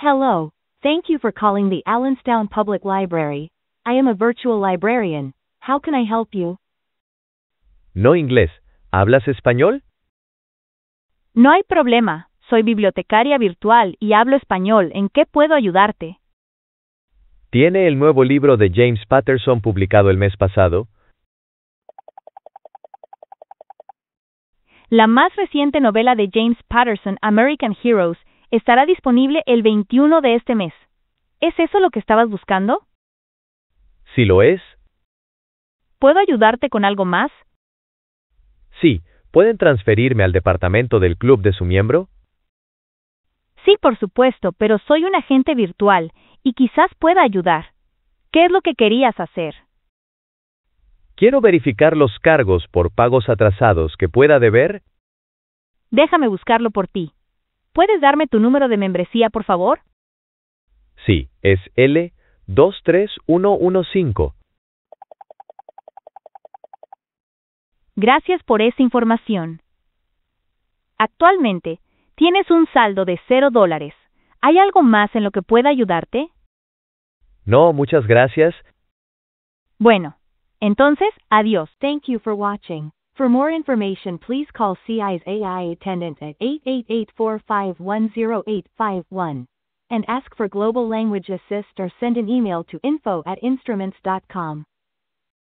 Hello, thank you for calling the Allenstown Public Library. I am a virtual librarian. How can I help you? No inglés. ¿Hablas español? No hay problema. Soy bibliotecaria virtual y hablo español. ¿En qué puedo ayudarte? ¿Tiene el nuevo libro de James Patterson publicado el mes pasado? La más reciente novela de James Patterson, American Heroes, estará disponible el 21 de este mes. ¿Es eso lo que estabas buscando? Si lo es. ¿Puedo ayudarte con algo más? Sí, ¿pueden transferirme al departamento del club de su miembro? Sí, por supuesto, pero soy un agente virtual y quizás pueda ayudar. ¿Qué es lo que querías hacer? Quiero verificar los cargos por pagos atrasados que pueda deber. Déjame buscarlo por ti. ¿Puedes darme tu número de membresía, por favor? Sí, es L23115. Gracias por esa información. Actualmente, tienes un saldo de 0 dólares. ¿Hay algo más en lo que pueda ayudarte? No, muchas gracias. Bueno, entonces, adiós. Thank you for watching. For more information, please call CI's AI attendant at 888 451 851 and ask for Global Language Assist or send an email to info at instruments.com.